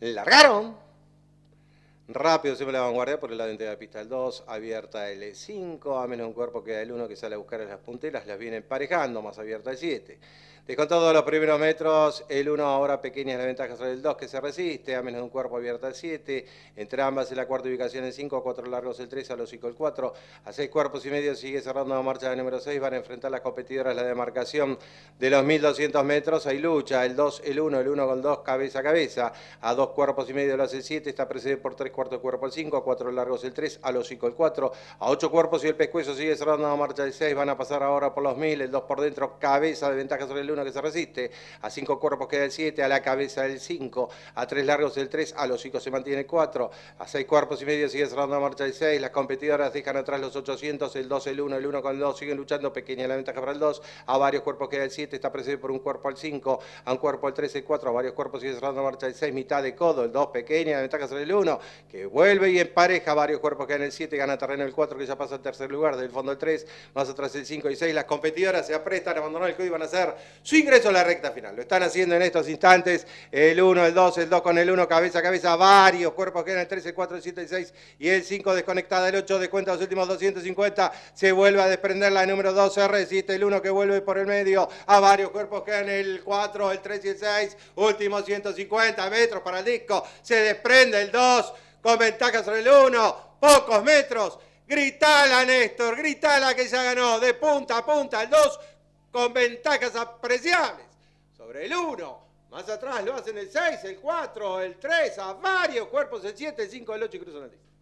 largaron. Rápido siempre la vanguardia por el lado entero de la pista el 2, abierta el 5, a menos un cuerpo queda el 1 que sale a buscar en las punteras, las viene emparejando, más abierta el 7. Con todos los primeros metros, el 1 ahora pequeña es la ventaja sobre el 2 que se resiste, a menos de un cuerpo abierto el 7, entre ambas en la cuarta ubicación el 5, a 4 largos el 3, a los 5 el 4, a 6 cuerpos y medio sigue cerrando la marcha de número 6, van a enfrentar las competidoras la demarcación de los 1200 metros, hay lucha, el 2, el 1, el 1 con 2, cabeza a cabeza, a 2 cuerpos y medio lo hace el 7, está precedido por 3 cuartos cuerpo el 5, a 4 largos el 3, a los 5 el 4, a 8 cuerpos y el pescuezo sigue cerrando la marcha del 6, van a pasar ahora por los 1000, el 2 por dentro, cabeza de ventaja sobre el 1, que se resiste, a 5 cuerpos queda el 7, a la cabeza el 5, a 3 largos el 3, a los 5 se mantiene el 4, a 6 cuerpos y medio sigue cerrando la marcha el 6, las competidoras dejan atrás los 800, el 2, el 1, el 1 con el 2, siguen luchando, pequeña la ventaja para el 2, a varios cuerpos queda el 7, está precedido por un cuerpo al 5, a un cuerpo al 3, el 4, a varios cuerpos sigue cerrando la marcha el 6, mitad de codo, el 2 pequeña, la ventaja sobre el 1, que vuelve y empareja, varios cuerpos quedan el 7, gana terreno el 4 que ya pasa al tercer lugar, del fondo el 3, más atrás el 5 y 6, las competidoras se aprestan, abandonar el codo y van a hacer su ingreso a la recta final. Lo están haciendo en estos instantes el 1, el 2, el 2 con el 1, cabeza a cabeza, varios cuerpos quedan el 3, el 4, el 7, el 6 y el 5 desconectada, el 8 descuenta los últimos 250, se vuelve a desprender la número 12, resiste el 1 que vuelve por el medio, a varios cuerpos quedan el 4, el 3 y el 6, últimos 150 metros para el disco, se desprende el 2 con ventaja sobre el 1, pocos metros. Gritala, Néstor, gritala que ya ganó de punta a punta el 2 con ventajas apreciables sobre el 1. Más atrás lo hacen el 6, el 4, el 3, a varios cuerpos, el 7, el 5, el 8 y cruzan el 10.